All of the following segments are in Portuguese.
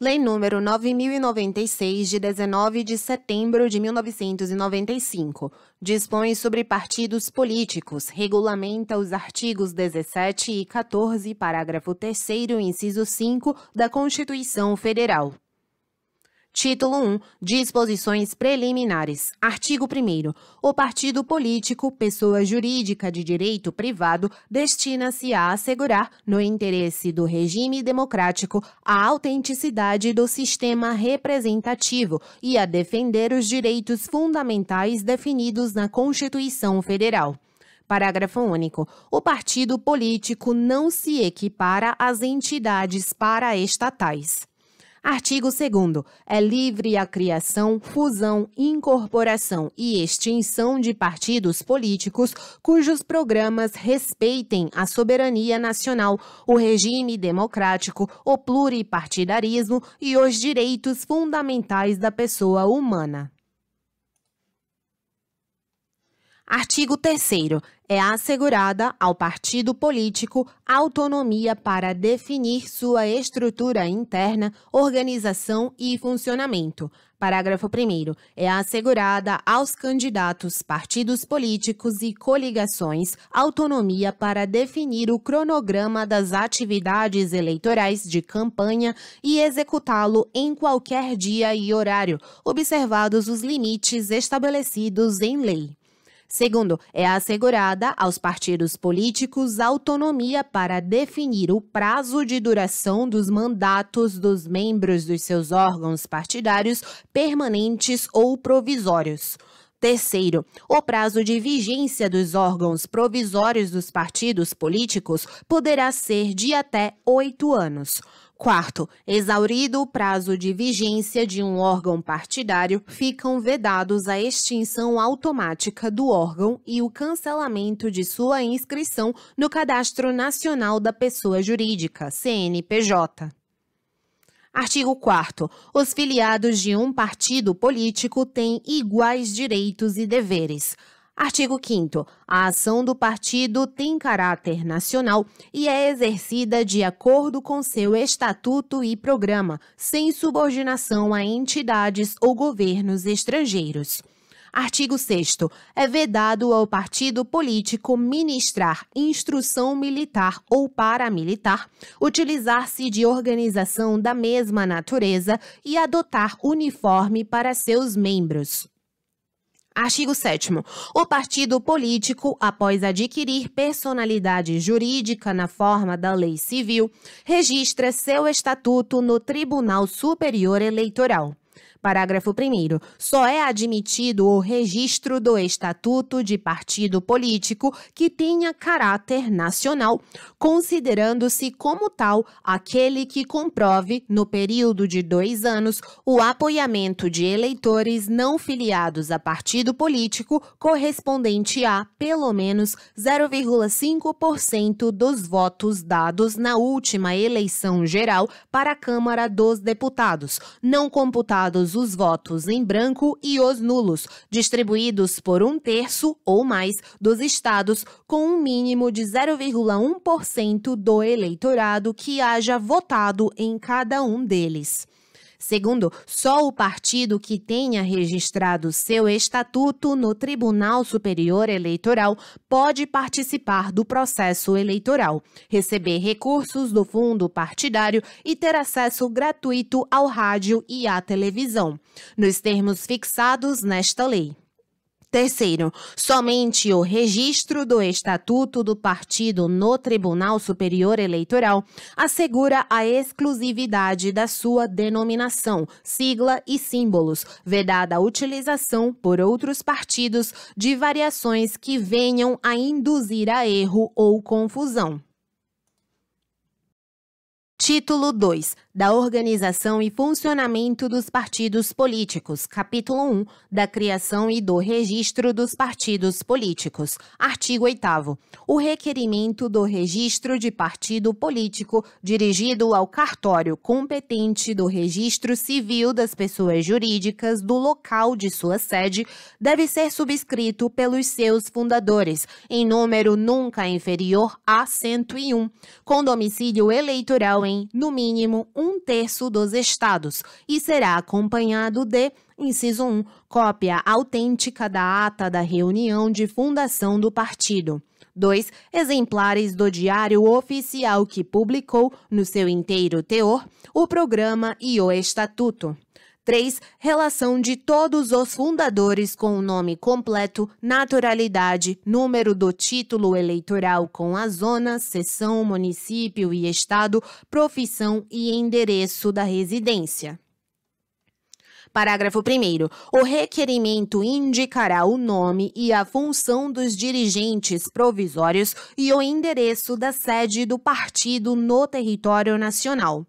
Lei nº 9096 de 19 de setembro de 1995 dispõe sobre partidos políticos, regulamenta os artigos 17 e 14, parágrafo 3 inciso 5 da Constituição Federal. Título 1. Disposições preliminares. Artigo 1. O partido político, pessoa jurídica de direito privado, destina-se a assegurar, no interesse do regime democrático, a autenticidade do sistema representativo e a defender os direitos fundamentais definidos na Constituição Federal. Parágrafo único. O partido político não se equipara às entidades paraestatais. Artigo 2 É livre a criação, fusão, incorporação e extinção de partidos políticos cujos programas respeitem a soberania nacional, o regime democrático, o pluripartidarismo e os direitos fundamentais da pessoa humana. Artigo 3 é assegurada ao partido político autonomia para definir sua estrutura interna, organização e funcionamento. Parágrafo 1. É assegurada aos candidatos, partidos políticos e coligações autonomia para definir o cronograma das atividades eleitorais de campanha e executá-lo em qualquer dia e horário, observados os limites estabelecidos em lei. Segundo, é assegurada aos partidos políticos autonomia para definir o prazo de duração dos mandatos dos membros dos seus órgãos partidários permanentes ou provisórios. Terceiro, o prazo de vigência dos órgãos provisórios dos partidos políticos poderá ser de até oito anos. Quarto, exaurido o prazo de vigência de um órgão partidário, ficam vedados a extinção automática do órgão e o cancelamento de sua inscrição no Cadastro Nacional da Pessoa Jurídica, CNPJ. Artigo 4. Os filiados de um partido político têm iguais direitos e deveres. Artigo 5. A ação do partido tem caráter nacional e é exercida de acordo com seu estatuto e programa, sem subordinação a entidades ou governos estrangeiros. Artigo 6. É vedado ao partido político ministrar instrução militar ou paramilitar, utilizar-se de organização da mesma natureza e adotar uniforme para seus membros. Artigo 7. O partido político, após adquirir personalidade jurídica na forma da lei civil, registra seu estatuto no Tribunal Superior Eleitoral. Parágrafo 1. Só é admitido o registro do estatuto de partido político que tenha caráter nacional, considerando-se como tal aquele que comprove, no período de dois anos, o apoiamento de eleitores não filiados a partido político correspondente a, pelo menos, 0,5% dos votos dados na última eleição geral para a Câmara dos Deputados, não computados os votos em branco e os nulos, distribuídos por um terço ou mais dos estados, com um mínimo de 0,1% do eleitorado que haja votado em cada um deles. Segundo, só o partido que tenha registrado seu estatuto no Tribunal Superior Eleitoral pode participar do processo eleitoral, receber recursos do fundo partidário e ter acesso gratuito ao rádio e à televisão, nos termos fixados nesta lei. Terceiro, somente o registro do Estatuto do Partido no Tribunal Superior Eleitoral assegura a exclusividade da sua denominação, sigla e símbolos, vedada a utilização por outros partidos de variações que venham a induzir a erro ou confusão. Título 2 da organização e funcionamento dos partidos políticos, capítulo 1, da criação e do registro dos partidos políticos, artigo 8 o requerimento do registro de partido político dirigido ao cartório competente do registro civil das pessoas jurídicas do local de sua sede deve ser subscrito pelos seus fundadores, em número nunca inferior a 101, com domicílio eleitoral em, no mínimo, um um terço dos estados e será acompanhado de Inciso 1. Cópia autêntica da ata da reunião de fundação do partido. 2. Exemplares do diário oficial que publicou, no seu inteiro teor, o programa e o estatuto. 3. Relação de todos os fundadores com o nome completo, naturalidade, número do título eleitoral com a zona, seção, município e estado, profissão e endereço da residência. Parágrafo 1. O requerimento indicará o nome e a função dos dirigentes provisórios e o endereço da sede do partido no território nacional.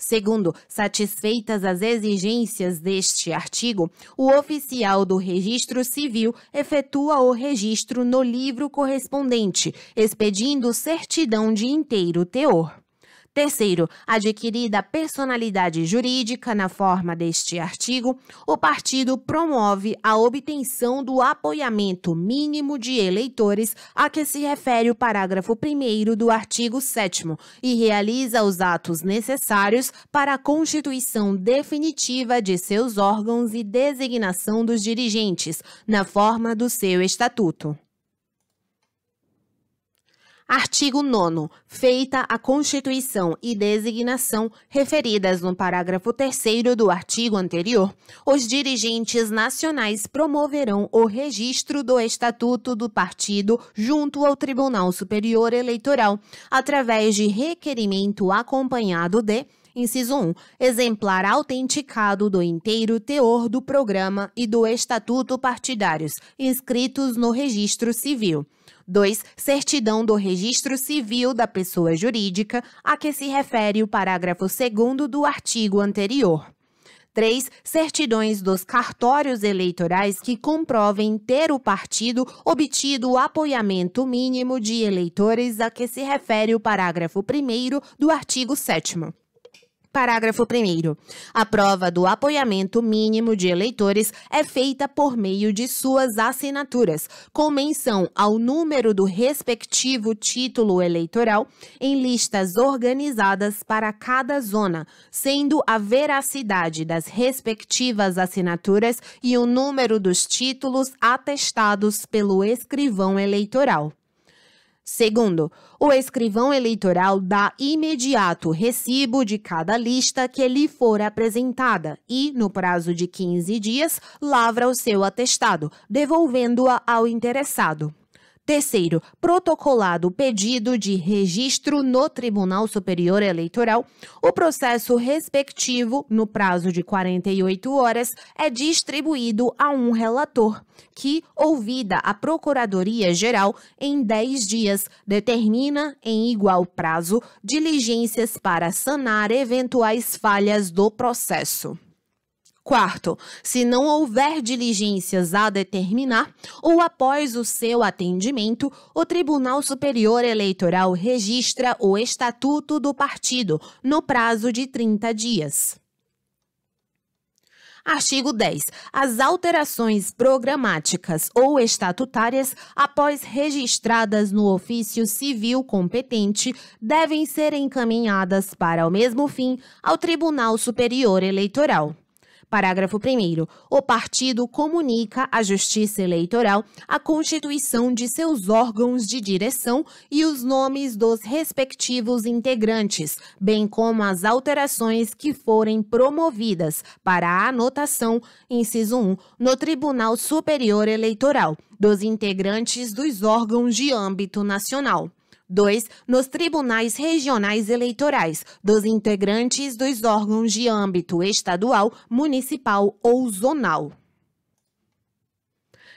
Segundo, satisfeitas as exigências deste artigo, o oficial do registro civil efetua o registro no livro correspondente, expedindo certidão de inteiro teor. Terceiro, adquirida personalidade jurídica na forma deste artigo, o partido promove a obtenção do apoiamento mínimo de eleitores a que se refere o parágrafo 1 do artigo 7 e realiza os atos necessários para a constituição definitiva de seus órgãos e designação dos dirigentes, na forma do seu estatuto. Artigo 9. Feita a constituição e designação referidas no parágrafo 3 do artigo anterior, os dirigentes nacionais promoverão o registro do Estatuto do Partido junto ao Tribunal Superior Eleitoral, através de requerimento acompanhado de Inciso 1. Exemplar autenticado do inteiro teor do programa e do estatuto partidários, inscritos no registro civil. 2. Certidão do registro civil da pessoa jurídica a que se refere o parágrafo 2 do artigo anterior. 3. Certidões dos cartórios eleitorais que comprovem ter o partido obtido o apoiamento mínimo de eleitores a que se refere o parágrafo 1 do artigo 7. Parágrafo 1. A prova do apoiamento mínimo de eleitores é feita por meio de suas assinaturas, com menção ao número do respectivo título eleitoral em listas organizadas para cada zona, sendo a veracidade das respectivas assinaturas e o número dos títulos atestados pelo escrivão eleitoral. Segundo, o escrivão eleitoral dá imediato recibo de cada lista que lhe for apresentada e, no prazo de 15 dias, lavra o seu atestado, devolvendo-a ao interessado. Terceiro, protocolado o pedido de registro no Tribunal Superior Eleitoral, o processo respectivo, no prazo de 48 horas, é distribuído a um relator, que, ouvida a Procuradoria-Geral em 10 dias, determina, em igual prazo, diligências para sanar eventuais falhas do processo. Quarto, se não houver diligências a determinar, ou após o seu atendimento, o Tribunal Superior Eleitoral registra o estatuto do partido no prazo de 30 dias. Artigo 10. As alterações programáticas ou estatutárias, após registradas no ofício civil competente, devem ser encaminhadas para o mesmo fim ao Tribunal Superior Eleitoral. Parágrafo 1. O partido comunica à Justiça Eleitoral a constituição de seus órgãos de direção e os nomes dos respectivos integrantes, bem como as alterações que forem promovidas para a anotação, inciso 1, no Tribunal Superior Eleitoral, dos integrantes dos órgãos de âmbito nacional. 2. Nos tribunais regionais eleitorais, dos integrantes dos órgãos de âmbito estadual, municipal ou zonal.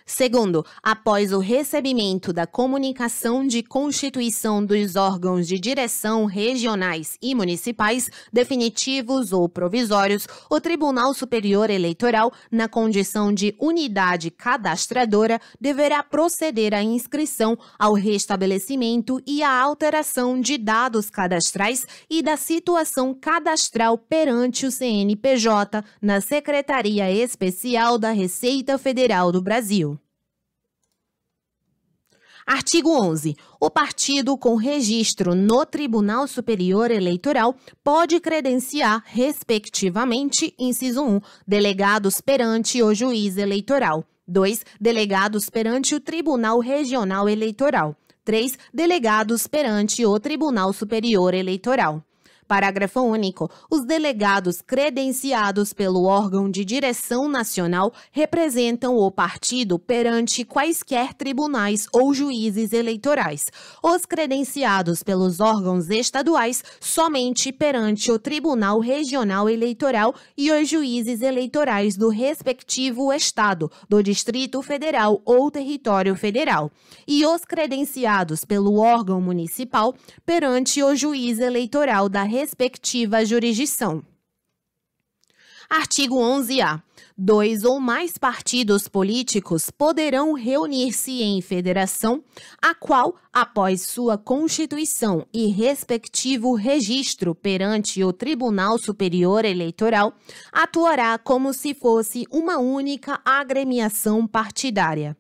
Segundo, após o recebimento da comunicação de constituição dos órgãos de direção regionais e municipais, definitivos ou provisórios, o Tribunal Superior Eleitoral, na condição de unidade cadastradora, deverá proceder à inscrição, ao restabelecimento e à alteração de dados cadastrais e da situação cadastral perante o CNPJ na Secretaria Especial da Receita Federal do Brasil. Artigo 11. O partido com registro no Tribunal Superior Eleitoral pode credenciar, respectivamente, inciso 1, delegados perante o juiz eleitoral. 2. Delegados perante o Tribunal Regional Eleitoral. 3. Delegados perante o Tribunal Superior Eleitoral. Parágrafo único. Os delegados credenciados pelo órgão de direção nacional representam o partido perante quaisquer tribunais ou juízes eleitorais. Os credenciados pelos órgãos estaduais somente perante o Tribunal Regional Eleitoral e os juízes eleitorais do respectivo estado, do Distrito Federal ou território federal. E os credenciados pelo órgão municipal perante o juiz eleitoral da respectiva jurisdição. Artigo 11-A. Dois ou mais partidos políticos poderão reunir-se em federação, a qual, após sua constituição e respectivo registro perante o Tribunal Superior Eleitoral, atuará como se fosse uma única agremiação partidária.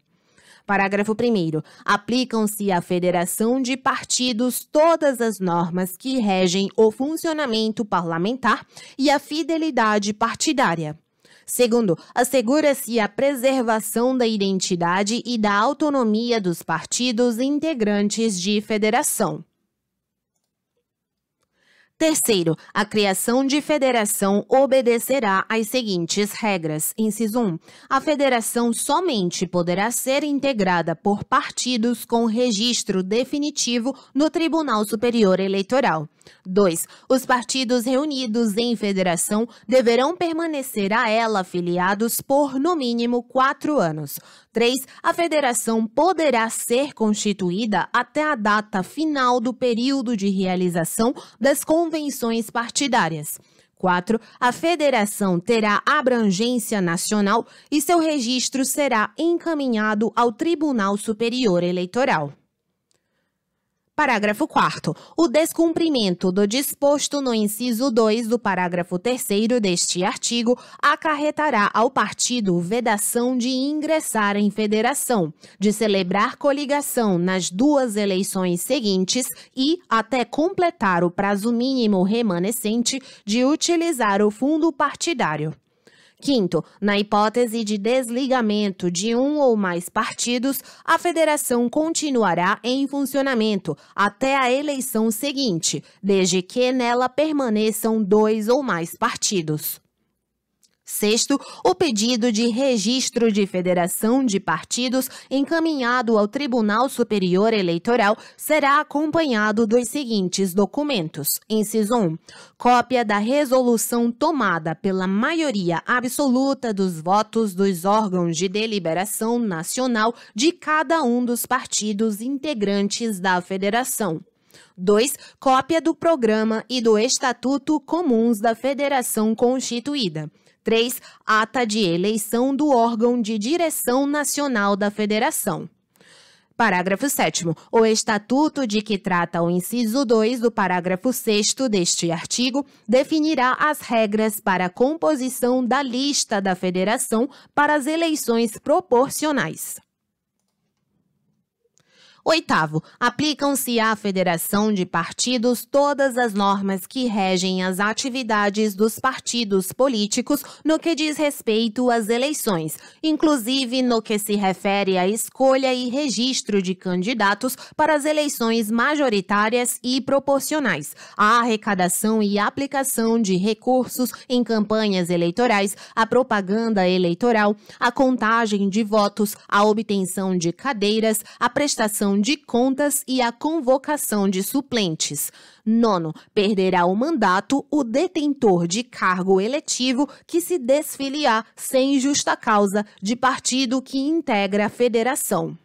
Parágrafo 1. Aplicam-se à federação de partidos todas as normas que regem o funcionamento parlamentar e a fidelidade partidária. Segundo, assegura-se a preservação da identidade e da autonomia dos partidos integrantes de federação. Terceiro, a criação de federação obedecerá às seguintes regras. Inciso 1. A federação somente poderá ser integrada por partidos com registro definitivo no Tribunal Superior Eleitoral. 2. Os partidos reunidos em federação deverão permanecer a ela afiliados por, no mínimo, quatro anos. 3. A federação poderá ser constituída até a data final do período de realização das convenções convenções partidárias. 4. A federação terá abrangência nacional e seu registro será encaminhado ao Tribunal Superior Eleitoral. Parágrafo 4. O descumprimento do disposto no inciso 2 do parágrafo 3 deste artigo acarretará ao partido vedação de ingressar em federação, de celebrar coligação nas duas eleições seguintes e, até completar o prazo mínimo remanescente, de utilizar o fundo partidário. Quinto, na hipótese de desligamento de um ou mais partidos, a federação continuará em funcionamento até a eleição seguinte, desde que nela permaneçam dois ou mais partidos. Sexto, o pedido de registro de federação de partidos encaminhado ao Tribunal Superior Eleitoral será acompanhado dos seguintes documentos: inciso 1, cópia da resolução tomada pela maioria absoluta dos votos dos órgãos de deliberação nacional de cada um dos partidos integrantes da federação. 2. Cópia do programa e do Estatuto Comuns da Federação Constituída. 3, ata de eleição do órgão de direção nacional da Federação. Parágrafo 7. O estatuto de que trata o inciso 2 do parágrafo 6 deste artigo definirá as regras para a composição da lista da federação para as eleições proporcionais. Oitavo, aplicam-se à federação de partidos todas as normas que regem as atividades dos partidos políticos no que diz respeito às eleições, inclusive no que se refere à escolha e registro de candidatos para as eleições majoritárias e proporcionais, à arrecadação e aplicação de recursos em campanhas eleitorais, à propaganda eleitoral, à contagem de votos, à obtenção de cadeiras, à prestação prestação de contas e a convocação de suplentes. Nono, perderá o mandato o detentor de cargo eletivo que se desfiliar sem justa causa de partido que integra a federação.